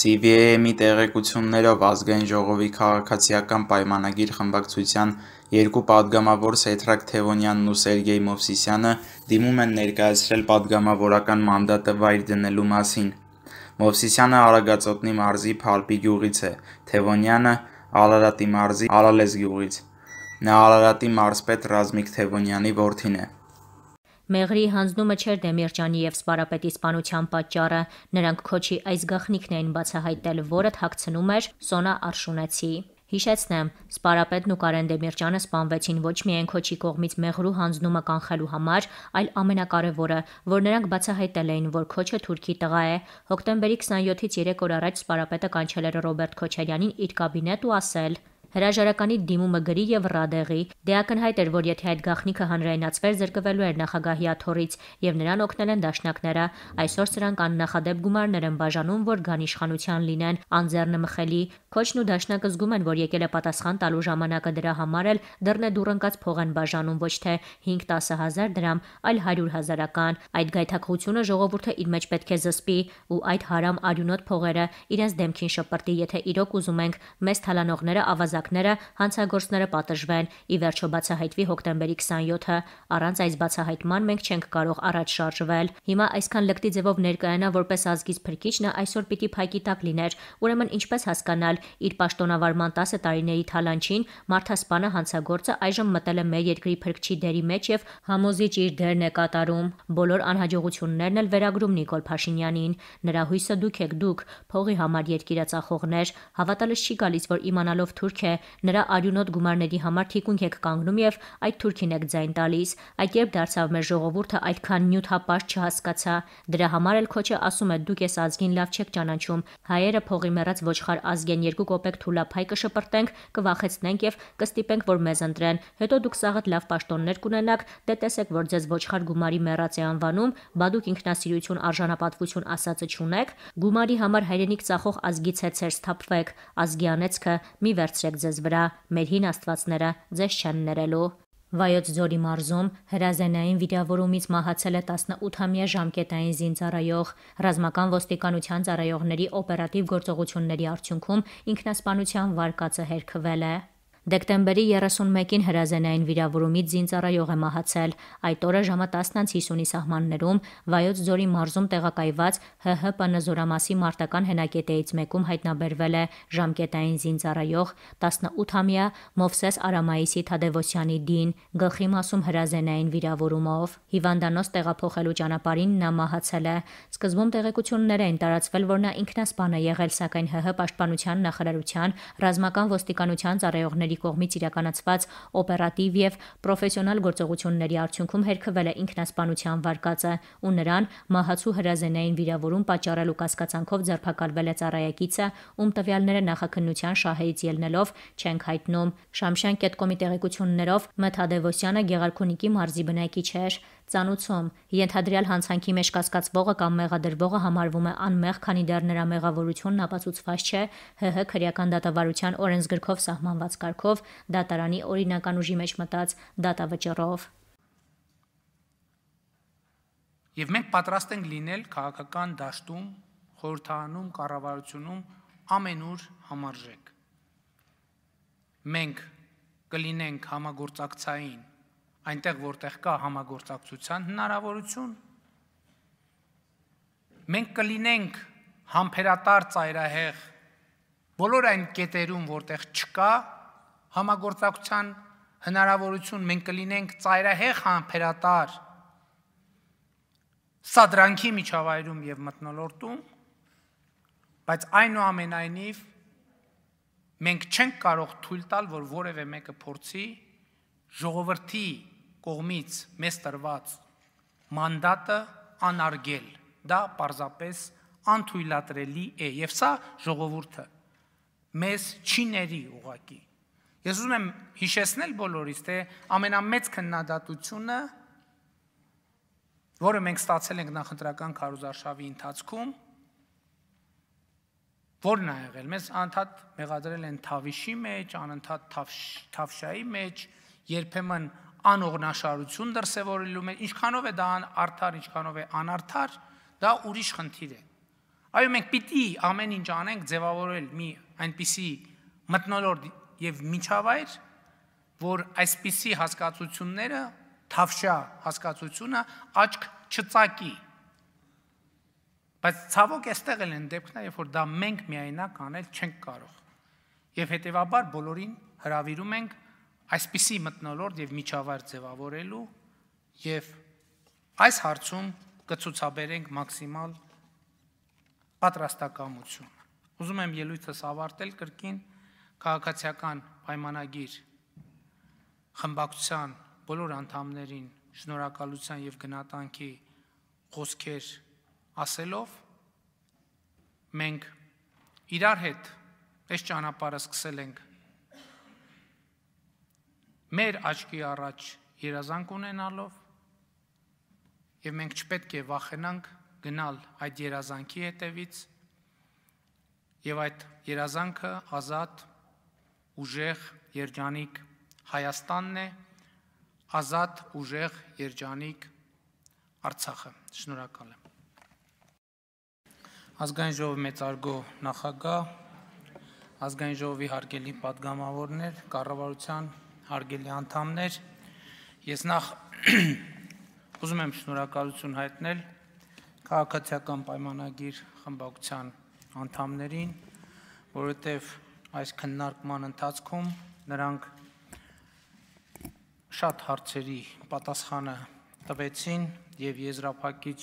CVA-ի տեղեկություններով Ազգային ժողովի Քաղաքացիական պայմանագիր խմբակցության երկու պատգամավոր Սեդրակ Թևոնյանն ու Սերգեյ Մովսիսյանը դիմում են ներկայացրել պատգամավորական մանդատը վայր դնելու մասին։ Մովսիսյանը Արագածոտնի մարզի Փարպի գյուղից է, Թևոնյանը Արարատի մարզի Արալես գյուղից։ Նա Արարատի մարզպետ Ռազմիկ Թևոնյանի որդին է։ Մեղրի հանձնումը չէր Դեմիրճյանի եւ Սպարապետի սպանության պատճառը, նրանք քոչի այս գաղտնիքն էին բացահայտել, որը թաքցնում էր Սոնա Արշունեցի։ Հիշեցնեմ, Սպարապետն ու Կարեն Դեմիրճյանը սպանվեցին ոչ միայն քոչի կողմից մեղրու հանձնումը կանխելու համար, այլ ամենակարևորը, որ նրանք բացահայտել էին, որ քոչը թուրքի տղա է։ Հոկտեմբերի 27-ից 3 օր առաջ Սպարապետը կանչել էր Ռոբերտ Քոչարյանին իր կաբինետ ու ասել հրաժարականի դիմումը գրի եւ ռադեղի։ Դե ակնհայտ էր, որ եթե այդ գաղտնիքը հանրայնացվեր, զրկվելու էր նախագահի աթոռից եւ նրան օգնել են դաշնակները։ Այսօր սրանք աննախադեպ գումարներ են բաժանում, որ գան իշխանության լինեն, անձեռնմխելի, Քոչն ու Դաշնակը զգում են, որ եկել է պատասխան տալու ժամանակը դրա համար էլ դեռ դուռ ընկած փող են բաժանում ոչ թե 5-10 հազար դրամ, այլ 100 հազարական։ Այդ գայթակղությունը ժողովուրդը իր մեջ պետք է զսպի ու այդ հարամ արյունոտ փողերը իրենց դեմքին շպրտի, եթե իրոք ուզում ենք մեզ թալանողները, ավազակները, հանցագործները պատժվեն։ Ի վերջո բացահայտվի հոկտեմբերի 27-ը, առանց այս բացահայտման մենք չենք կարող առաջ շարժվել։ Հիմա այսքան լկտի ձևով ներկայանա որպես ազգից փրկիչն այսօր պիտի փակի տակ լիներ։ Ուրեմն ինչպես հասկանալ, իր պաշտոնավարման 10 տարիների թալանչին մարդասպանը հանցագործը այժմ մտել է մեր երկրի փրկչի դերի մեջ եւ համոզիչ իր դերն է կատարում։ Բոլոր անհաջողություններն էլ վերագրում Նիկոլ Փաշինյանին։ Նրա հույսը դուք եք դուք, փողի համար երկիրացախողներ, հավատալս չի գալիս, որ իմանալով թուրք է, նրա արյունոտ գումարների համար թիկունք եք կանգնում եւ այդ թուրքին եք ձայն տալիս։ Այդ երբ դարձավ մեր ժողովուրդը այդքան նյութապաշտ չհասկացա, դրա համար էլ քոչը ասում է դուք ես ազգին լավ չեք ճանաչում։ Հայերը փողի մեռած ոչխար ազգ են 2 կոպեկ թուլափայ կշպրտենք, կվախեցնենք եւ կստիպենք, որ մեզ ընտրեն։ Հետո դուք սաղդ լավ պաշտոններ կունենաք, դե տեսեք, որ ձեզ ոչխար գումարի մեռած է անվանում, բա դուք ինքնասիրություն արժանապատվություն ասածը չունեք, գումարի համար հայրենիք ծախող ազգի ցեցեր սթափվեք, ազգի անեծքը մի վերցրեք ձեզ վրա, մեր հին աստվածները ձեզ չեն ներելու։ Վայոց ձորի մարզում հրազենային վիրավորումից մահացել է 18-ամյա ժամկետային զինծառայող։ Ռազմական ոստիկանության ծառայողների օպերատիվ գործողությունների արդյունքում ինքնասպանության վարկածը հերքվել է։ Դեկտեմբերի 31-ին հրազենային վիրավորումից զինծառայող է մահացել։ Այդ օրը ժամը 10:50-ի սահմաններում Վայոց ձորի մարզում տեղակայված ՀՀՊՆ զորամասի մարտական հենակետեից մեկում հայտնաբերվել է ժամկետային զինծառայող 18-ամյա Մովսես Արամայիսի Թադևոսյանի դին գլխի մասում հրազենային վիրավորումով։ Հիվանդանոց տեղափոխելու ճանապարհին նա մահացել է։ Սկզբում տեղեկություններ էին տարածվել, որ նա ինքնասպան է եղել, սակայն ՀՀ պաշտպանության նախարարության ռազմական ոստիկանության ծառայողների կազմակերպությունների կողմից իրականացված օպերատիվ եւ պրոֆեսիոնալ գործողությունների արդյունքում հերքվել է ինքնասպանության վարկածը ու նրան մահացու հրազենային վիրավորում պատճառելու կասկածանքով ձերբակալվել է ծառայակիցը, ում տվյալները նախաքննության շահերից ելնելով չենք հայտնում։ Շամշյան կետկոմի տեղեկություններով Մթադևոսյանը Գեղարքունիքի մարզի բնակիչ էր։ Ծանուցում. Ենթադրյալ հանցանքի մեջ կասկածվողը կամ մեղադրվողը համարվում է անմեղ, քանի դեռ նրա մեղավորությունն ապացուցված չէ ՀՀ քրեական դատավարության օրենսգրքով սահմանված կարգով դատարանի օրինական ուժի մեջ մտած դատավճռով։ Եվ մենք պատրաստ ենք լինել քաղաքական դաշտում, խորհրդանում, կառավարությունում ամենուր համարժեք։ Մենք կլինենք համագործակցային այնտեղ որտեղ կա համագործակցության հնարավորություն մենք կլինենք համբերատար ծայրահեղ բոլոր այն կետերում որտեղ չկա համագործակցության հնարավորություն մենք կլինենք ծայրահեղ համբերատար սադրանքի միջավայրում եւ մտնոլորտում բայց այնուամենայնիվ մենք չենք կարող թույլ տալ որ որևէ մեկը փորձի ժողովրդի կողմից մեզ տրված մանդատը անարգել, դա պարզապես անթույլատրելի է եւ սա ժողովուրդը մեզ չի ների ուղակի։ Ես ուզում եմ հիշեցնել բոլորիս, թե ամենամեծ քննադատությունը, որը մենք ստացել ենք նախընտրական քարոզարշավի ընթացքում, որն է եղել։ Մեզ անդադ մեղադրել են Թավիշի մեջ, անընդհատ Թավշայի մեջ, երբեմն անօգնաշարություն դրսևորելու մեջ, ինչքանով է դա արդար, ինչքանով է անարդար, դա ուրիշ խնդիր է։ Այո, մենք պիտի ամեն ինչ անենք ձևավորել մի այնպիսի մտնոլորտ եւ միջավայր, որ այսպիսի հասկացությունները, թավշա հասկացությունը աչք չծակի։ Բայց ցավոք էստեղ էլ են դեպքներ, երբ որ դա մենք միայնակ անել չենք կարող։ Եվ հետեւաբար բոլորին հravirում ենք այսպիսի մտնոլորտ եւ միջավայր ձևավորելու եւ այս հարցում կցուցաբերենք մաքսիմալ պատրաստակամություն։ Ուզում եմ ելույթս ավարտել կրկին քաղաքացիական պայմանագիր խմբակցության բոլոր անդամներին շնորհակալության եւ գնահատանքի խոսքեր ասելով մենք իրար հետ այս ճանապարհը սկսել ենք 2019 մեր աչքի առաջ երազանք ունենալով եւ մենք չպետք է վախենանք գնալ այդ երազանքի հետևից եւ այդ երազանքը ազատ ուժեղ երջանիկ Հայաստանն է ազատ ուժեղ երջանիկ Արցախը շնորհակալ եմ ազգային ժողովի մեծարգո նախագահ ազգային ժողովի հարգելի падգամավորներ կառավարության հարգելի անդամներ, ես նախ ուզում եմ շնորհակալություն հայտնել քաղաքացիական պայմանագիր խմբակցության անդամներին, որովհետև այս քննարկման ընթացքում նրանք շատ հարցերի պատասխանը տվեցին եւ եզրափակիչ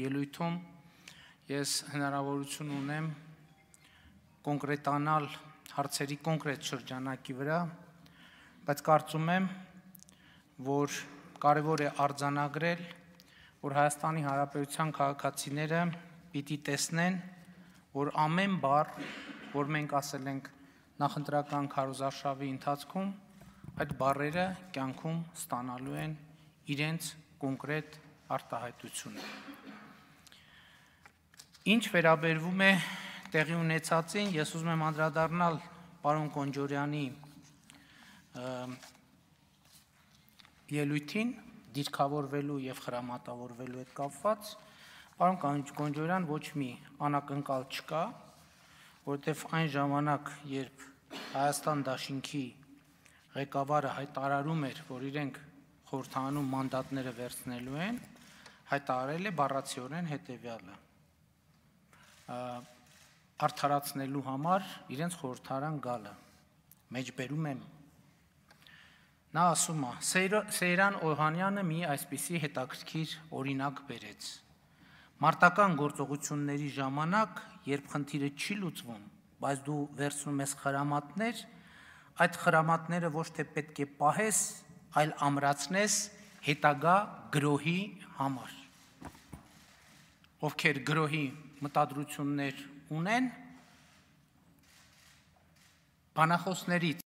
ելույթում ես հնարավորություն ունեմ կոնկրետանալ հարցերի կոնկրետ շրջանակի վրա բայց կարծում եմ, որ կարևոր է արձանագրել, որ Հայաստանի Հանրապետության քաղաքացիները պիտի տեսնեն, որ ամեն բառ, որ մենք ասել ենք նախընտրական քարոզարշավի ընթացքում, այդ բառերը կյանքում ստանալու են իրենց կոնկրետ արտահայտությունը։ Ինչ վերաբերվում է տեղի ունեցածին, ես ուզում եմ անդրադառնալ պարոն Կոնջորյանի ելույթին դիրքավորվելու եւ հրամատավորվելու հետ կապված պարոն Կոնջորյան ոչ մի անակնկալ չկա, որտեղ այն ժամանակ, երբ Հայաստան Դաշինքի ղեկավարը հայտարարում էր, որ իրենք խորհրդանում մանդատները վերցնելու են, հայտարարել է բառացիորեն հետեւյալը արդարացնելու համար իրենց խորհրդարան գալը մեջբերում եմ Նա ասում է. Սեյրան Օհանյանը մի այսպիսի հետաքրքիր օրինակ բերեց։ Մարտական գործողությունների ժամանակ, երբ խնդիրը չի լուծվում, բայց դու վերցնում ես խրամատներ, այդ խրամատները ոչ թե պետք է պահես, այլ ամրացնես հետագա գրոհի համար։ Ովքեր գրոհի մտադրություններ ունեն, բանախոսներից